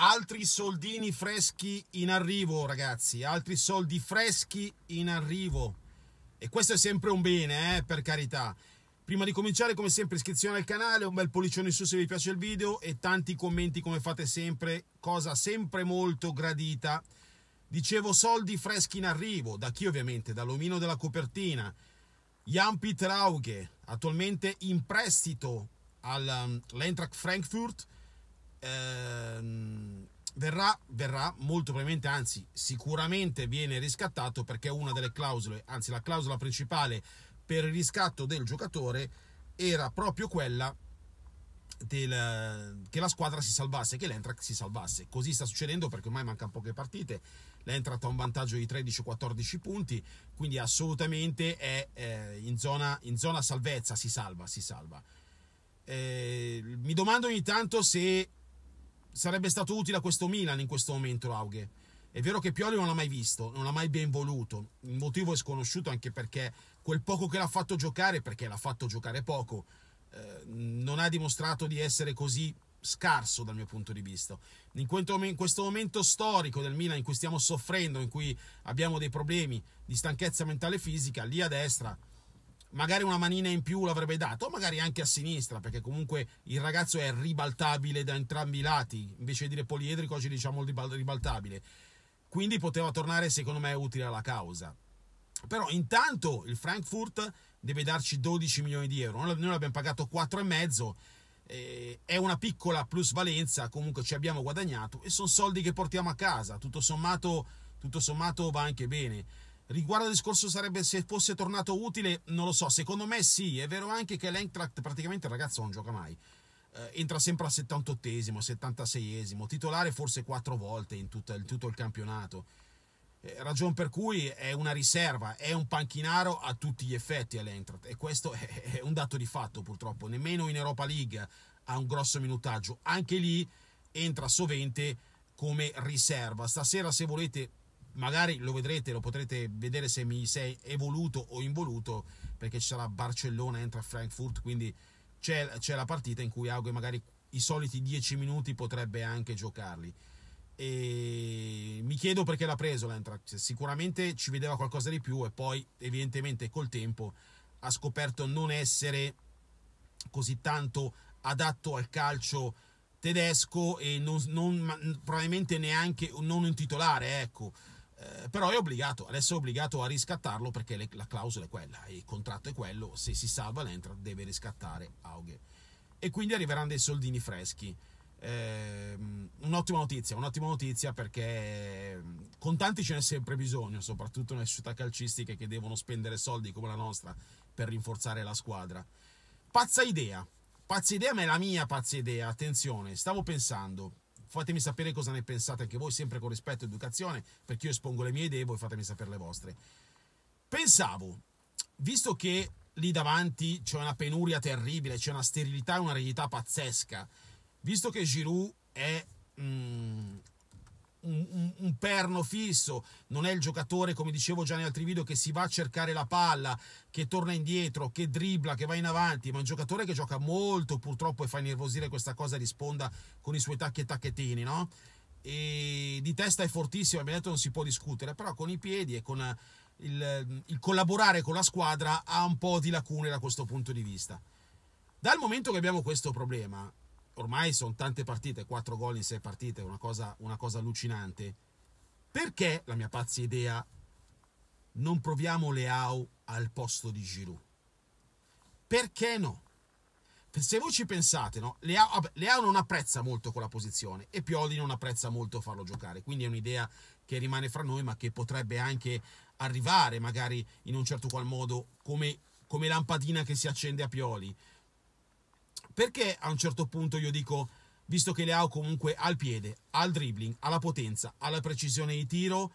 Altri soldini freschi in arrivo, ragazzi, altri soldi freschi in arrivo. E questo è sempre un bene, eh, per carità. Prima di cominciare, come sempre, iscrizione al canale, un bel pollicione in su se vi piace il video e tanti commenti come fate sempre, cosa sempre molto gradita. Dicevo soldi freschi in arrivo, da chi ovviamente? Dall'omino della copertina. Jan Pieter attualmente in prestito all'Eintracht um, Frankfurt, ehm, verrà, verrà molto probabilmente, anzi sicuramente viene riscattato perché una delle clausole, anzi la clausola principale per il riscatto del giocatore era proprio quella del, che la squadra si salvasse, che l'Entrax si salvasse. Così sta succedendo perché ormai mancano poche partite. L'Entrax ha un vantaggio di 13-14 punti, quindi assolutamente è eh, in, zona, in, zona, salvezza, si salva, si salva. Eh, mi domando ogni tanto se sarebbe stato utile a questo Milan in questo momento Aughe. È vero che Pioli non l'ha mai visto, non l'ha mai ben voluto, il motivo è sconosciuto anche perché quel poco che l'ha fatto giocare, perché l'ha fatto giocare poco, eh, non ha dimostrato di essere così scarso dal mio punto di vista. In questo momento storico del Milan in cui stiamo soffrendo, in cui abbiamo dei problemi di stanchezza mentale e fisica, lì a destra magari una manina in più l'avrebbe dato, o magari anche a sinistra, perché comunque il ragazzo è ribaltabile da entrambi i lati, invece di dire poliedrico oggi diciamo ribaltabile. Quindi poteva tornare, secondo me, utile alla causa. Però intanto il Frankfurt deve darci 12 milioni di euro, noi l'abbiamo pagato 4,5 eh, è una piccola plusvalenza, comunque ci abbiamo guadagnato e sono soldi che portiamo a casa, tutto sommato, tutto sommato va anche bene. Riguardo al discorso sarebbe se fosse tornato utile, non lo so, secondo me sì, è vero anche che l'Eintracht praticamente il ragazzo non gioca mai, eh, entra sempre al 78esimo, 76esimo, titolare forse quattro volte in, tutta, in tutto il campionato, eh, ragion per cui è una riserva, è un panchinaro a tutti gli effetti all'Eintracht e questo è, è un dato di fatto purtroppo, nemmeno in Europa League ha un grosso minutaggio, anche lì entra sovente come riserva, stasera se volete magari lo vedrete, lo potrete vedere se mi sei evoluto o involuto, perché ci sarà Barcellona entra Frankfurt, quindi c'è, c'è la partita in cui Ague magari i soliti 10 minuti potrebbe anche giocarli. E mi chiedo perché l'ha preso l'Eintracht, cioè, sicuramente ci vedeva qualcosa di più e poi evidentemente col tempo ha scoperto non essere così tanto adatto al calcio tedesco e non, non, probabilmente neanche non un titolare, ecco. Eh, però è obbligato, adesso è obbligato a riscattarlo perché le, la clausola è quella, il contratto è quello, se si salva l'Entra deve riscattare Aughe. E quindi arriveranno dei soldini freschi. Eh, un'ottima notizia, un'ottima notizia perché con tanti ce n'è sempre bisogno, soprattutto nelle società calcistiche che devono spendere soldi come la nostra per rinforzare la squadra. Pazza idea, pazza idea ma è la mia pazza idea, attenzione, stavo pensando, Fatemi sapere cosa ne pensate anche voi, sempre con rispetto ed educazione, perché io espongo le mie idee, voi fatemi sapere le vostre. Pensavo, visto che lì davanti c'è una penuria terribile, c'è una sterilità e una rigidità pazzesca, visto che Giroud è perno fisso, non è il giocatore, come dicevo già in altri video, che si va a cercare la palla, che torna indietro, che dribbla, che va in avanti, ma è un giocatore che gioca molto purtroppo e fa nervosire questa cosa risponda con i suoi tacchi e tacchettini, no? E di testa è fortissimo, abbiamo detto non si può discutere, però con i piedi e con eh, il, il collaborare con la squadra ha un po' di lacune da questo punto di vista. Dal momento che abbiamo questo problema, ormai sono tante partite, 4 gol in 6 partite, una cosa, una cosa allucinante. Perché, la mia pazza idea, non proviamo Leao al posto di Giroud? Perché no? Se voi ci pensate, no? Leao, Leao non apprezza molto quella posizione e Pioli non apprezza molto farlo giocare, quindi è un'idea che rimane fra noi ma che potrebbe anche arrivare magari in un certo qual modo come, come lampadina che si accende a Pioli. Perché a un certo punto io dico visto che Leao comunque ha il piede, ha il dribbling, ha la potenza, ha la precisione di tiro,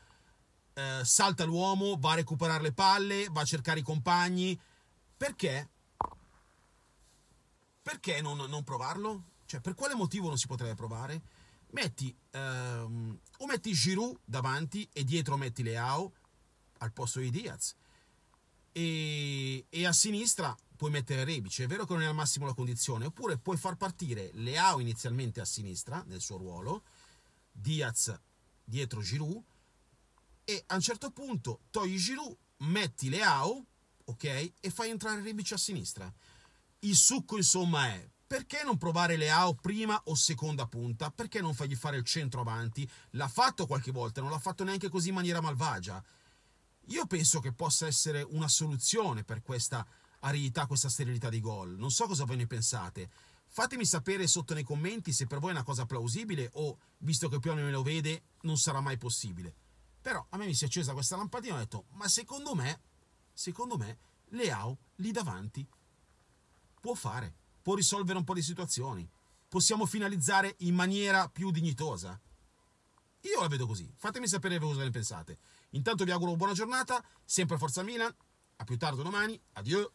eh, salta l'uomo, va a recuperare le palle, va a cercare i compagni. Perché? Perché non, non provarlo? Cioè, per quale motivo non si potrebbe provare? Metti, ehm, o metti Giroud davanti e dietro metti Leao al posto di Diaz. E, e a sinistra puoi mettere Rebic, è vero che non è al massimo la condizione, oppure puoi far partire Leao inizialmente a sinistra nel suo ruolo, Diaz dietro Giroud e a un certo punto togli Giroud, metti Leao, ok, e fai entrare Rebic a sinistra. Il succo insomma è perché non provare Leao prima o seconda punta? Perché non fargli fare il centro avanti? L'ha fatto qualche volta, non l'ha fatto neanche così in maniera malvagia. Io penso che possa essere una soluzione per questa aridità, questa sterilità di gol. Non so cosa voi ne pensate. Fatemi sapere sotto nei commenti se per voi è una cosa plausibile o, visto che Pione me lo vede, non sarà mai possibile. Però a me mi si è accesa questa lampadina e ho detto, ma secondo me, secondo me, Leao lì davanti può fare, può risolvere un po' di situazioni, possiamo finalizzare in maniera più dignitosa. Io la vedo così, fatemi sapere cosa ne pensate. Intanto vi auguro buona giornata, sempre Forza Milan, a più tardi domani. Addio.